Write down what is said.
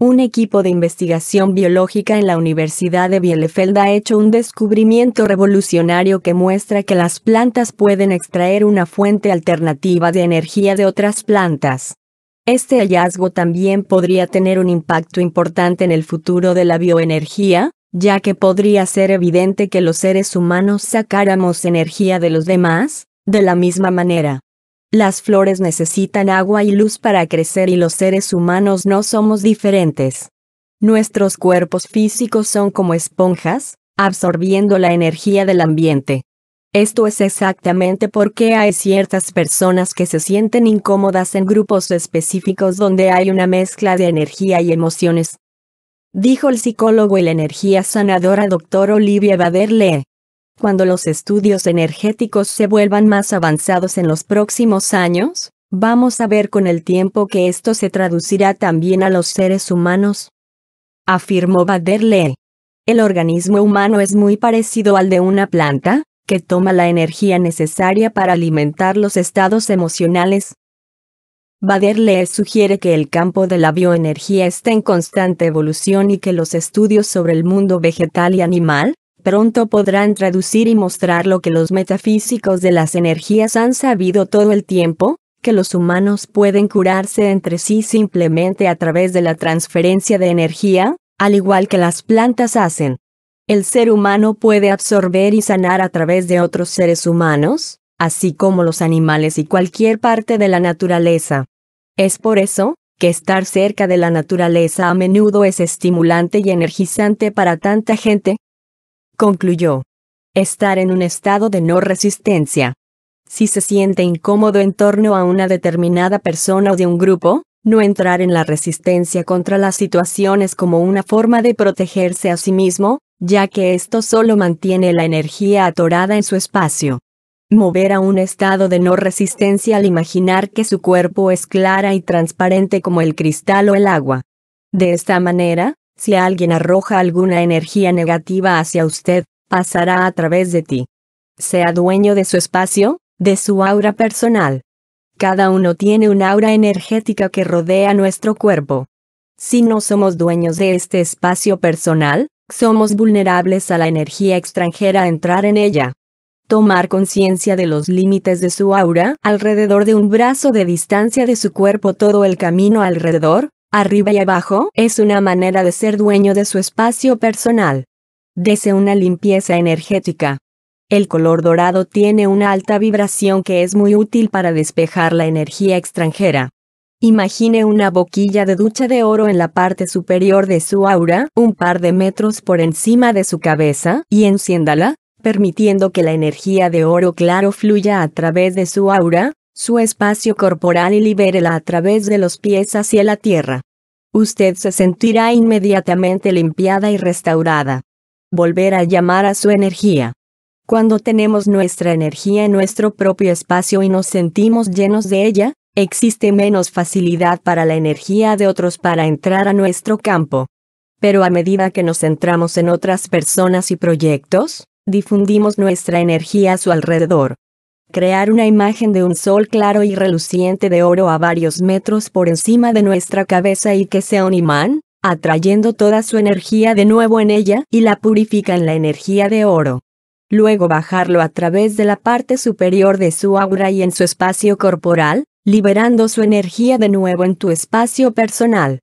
Un equipo de investigación biológica en la Universidad de Bielefeld ha hecho un descubrimiento revolucionario que muestra que las plantas pueden extraer una fuente alternativa de energía de otras plantas. Este hallazgo también podría tener un impacto importante en el futuro de la bioenergía, ya que podría ser evidente que los seres humanos sacáramos energía de los demás, de la misma manera. Las flores necesitan agua y luz para crecer y los seres humanos no somos diferentes. Nuestros cuerpos físicos son como esponjas, absorbiendo la energía del ambiente. Esto es exactamente por qué hay ciertas personas que se sienten incómodas en grupos específicos donde hay una mezcla de energía y emociones. Dijo el psicólogo y la energía sanadora Dr. Olivia Vaderle cuando los estudios energéticos se vuelvan más avanzados en los próximos años, vamos a ver con el tiempo que esto se traducirá también a los seres humanos. Afirmó Baderle. El organismo humano es muy parecido al de una planta, que toma la energía necesaria para alimentar los estados emocionales. Baderle sugiere que el campo de la bioenergía está en constante evolución y que los estudios sobre el mundo vegetal y animal, pronto podrán traducir y mostrar lo que los metafísicos de las energías han sabido todo el tiempo, que los humanos pueden curarse entre sí simplemente a través de la transferencia de energía, al igual que las plantas hacen. El ser humano puede absorber y sanar a través de otros seres humanos, así como los animales y cualquier parte de la naturaleza. Es por eso, que estar cerca de la naturaleza a menudo es estimulante y energizante para tanta gente, Concluyó. Estar en un estado de no resistencia. Si se siente incómodo en torno a una determinada persona o de un grupo, no entrar en la resistencia contra las situaciones como una forma de protegerse a sí mismo, ya que esto solo mantiene la energía atorada en su espacio. Mover a un estado de no resistencia al imaginar que su cuerpo es clara y transparente como el cristal o el agua. De esta manera, si alguien arroja alguna energía negativa hacia usted, pasará a través de ti. Sea dueño de su espacio, de su aura personal. Cada uno tiene una aura energética que rodea nuestro cuerpo. Si no somos dueños de este espacio personal, somos vulnerables a la energía extranjera a entrar en ella. Tomar conciencia de los límites de su aura alrededor de un brazo de distancia de su cuerpo todo el camino alrededor, arriba y abajo, es una manera de ser dueño de su espacio personal. Dese una limpieza energética. El color dorado tiene una alta vibración que es muy útil para despejar la energía extranjera. Imagine una boquilla de ducha de oro en la parte superior de su aura, un par de metros por encima de su cabeza, y enciéndala, permitiendo que la energía de oro claro fluya a través de su aura, su espacio corporal y libérela a través de los pies hacia la tierra. Usted se sentirá inmediatamente limpiada y restaurada. Volver a llamar a su energía. Cuando tenemos nuestra energía en nuestro propio espacio y nos sentimos llenos de ella, existe menos facilidad para la energía de otros para entrar a nuestro campo. Pero a medida que nos centramos en otras personas y proyectos, difundimos nuestra energía a su alrededor crear una imagen de un sol claro y reluciente de oro a varios metros por encima de nuestra cabeza y que sea un imán, atrayendo toda su energía de nuevo en ella y la purifica en la energía de oro. Luego bajarlo a través de la parte superior de su aura y en su espacio corporal, liberando su energía de nuevo en tu espacio personal.